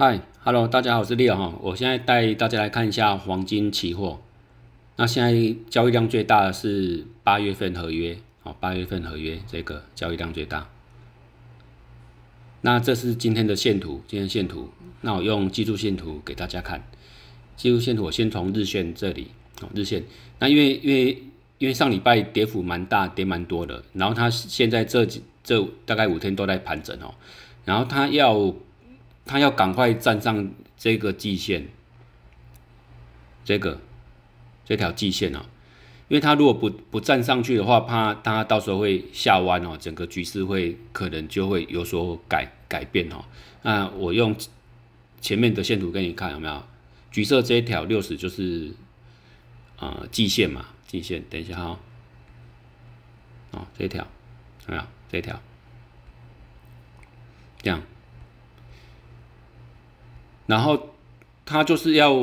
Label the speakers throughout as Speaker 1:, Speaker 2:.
Speaker 1: 嗨哈 h e l l o 大家好，我是 Leo 哈。我现在带大家来看一下黄金期货。那现在交易量最大的是八月份合约，哦，八月份合约这个交易量最大。那这是今天的线图，今天线图，那我用技术线图给大家看。技术线图我先从日线这里，哦，日线。那因为因为因为上礼拜跌幅蛮大，跌蛮多的。然后它现在这几这大概五天都在盘整哦，然后它要。他要赶快站上这个季线，这个这条季线哦，因为他如果不不站上去的话，怕他到时候会下弯哦，整个局势会可能就会有所改改变哦。那我用前面的线图给你看有没有？橘色这一条六十就是啊季线嘛，季线。等一下哈，哦这一条，有没有这一条？这样。然后，它就是要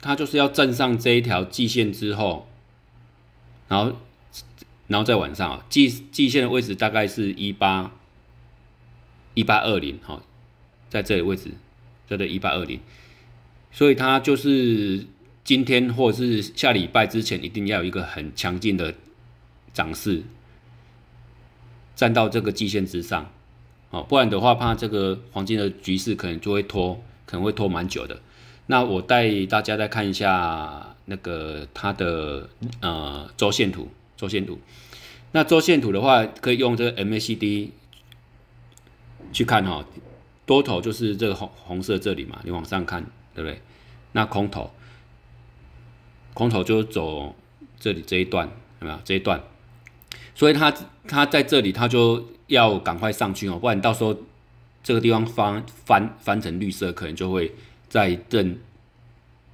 Speaker 1: 它就是要站上这一条季线之后，然后然后再晚上啊，季季线的位置大概是一八一八二零，哈，在这里位置，在这一八二零，所以它就是今天或是下礼拜之前一定要有一个很强劲的涨势，站到这个季线之上，哦，不然的话，怕这个黄金的局势可能就会拖。可能会拖蛮久的，那我带大家再看一下那个它的呃周线图，周线图。那周线图的话，可以用这个 MACD 去看哈，多头就是这个红红色这里嘛，你往上看，对不对？那空头，空头就走这里这一段，有没有这一段？所以它它在这里，它就要赶快上去哦，不然到时候。这个地方翻翻翻成绿色，可能就会在震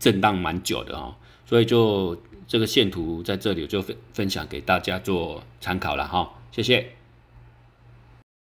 Speaker 1: 震荡蛮久的哦。所以就这个线图在这里就分分享给大家做参考了哈，谢谢。